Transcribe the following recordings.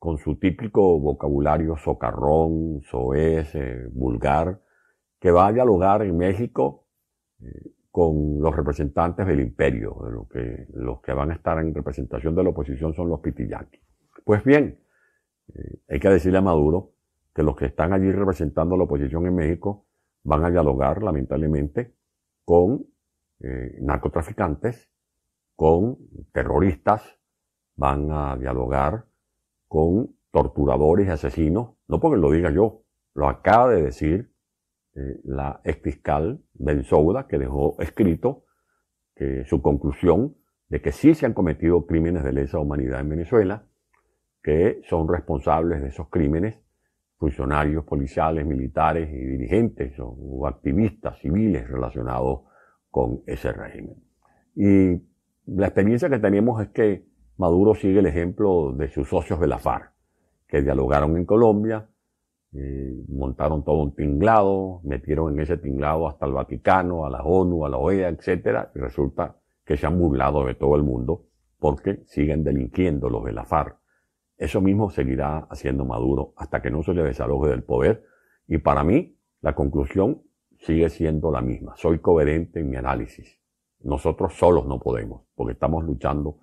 con su típico vocabulario socarrón, soez, eh, vulgar, que va a dialogar en México eh, con los representantes del imperio, de los que van a estar en representación de la oposición son los pitillanqui. Pues bien, eh, hay que decirle a Maduro que los que están allí representando a la oposición en México van a dialogar, lamentablemente, con narcotraficantes, con terroristas, van a dialogar con torturadores y asesinos, no porque lo diga yo, lo acaba de decir eh, la ex fiscal souda que dejó escrito eh, su conclusión de que sí se han cometido crímenes de lesa humanidad en Venezuela, que son responsables de esos crímenes funcionarios policiales, militares y dirigentes o, o activistas civiles relacionados con ese régimen. Y la experiencia que tenemos es que Maduro sigue el ejemplo de sus socios de la FARC, que dialogaron en Colombia, eh, montaron todo un tinglado, metieron en ese tinglado hasta el Vaticano, a la ONU, a la OEA, etc. y resulta que se han burlado de todo el mundo porque siguen delinquiendo los de la FARC. Eso mismo seguirá haciendo Maduro hasta que no se le desaloje del poder. Y para mí, la conclusión sigue siendo la misma. Soy coherente en mi análisis. Nosotros solos no podemos, porque estamos luchando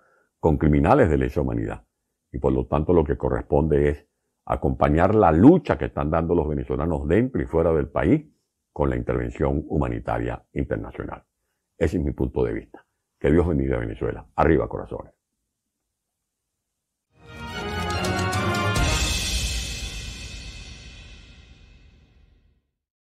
con criminales de lesa humanidad. Y por lo tanto lo que corresponde es acompañar la lucha que están dando los venezolanos dentro y fuera del país con la intervención humanitaria internacional. Ese es mi punto de vista. Que Dios bendiga a Venezuela. Arriba, corazones.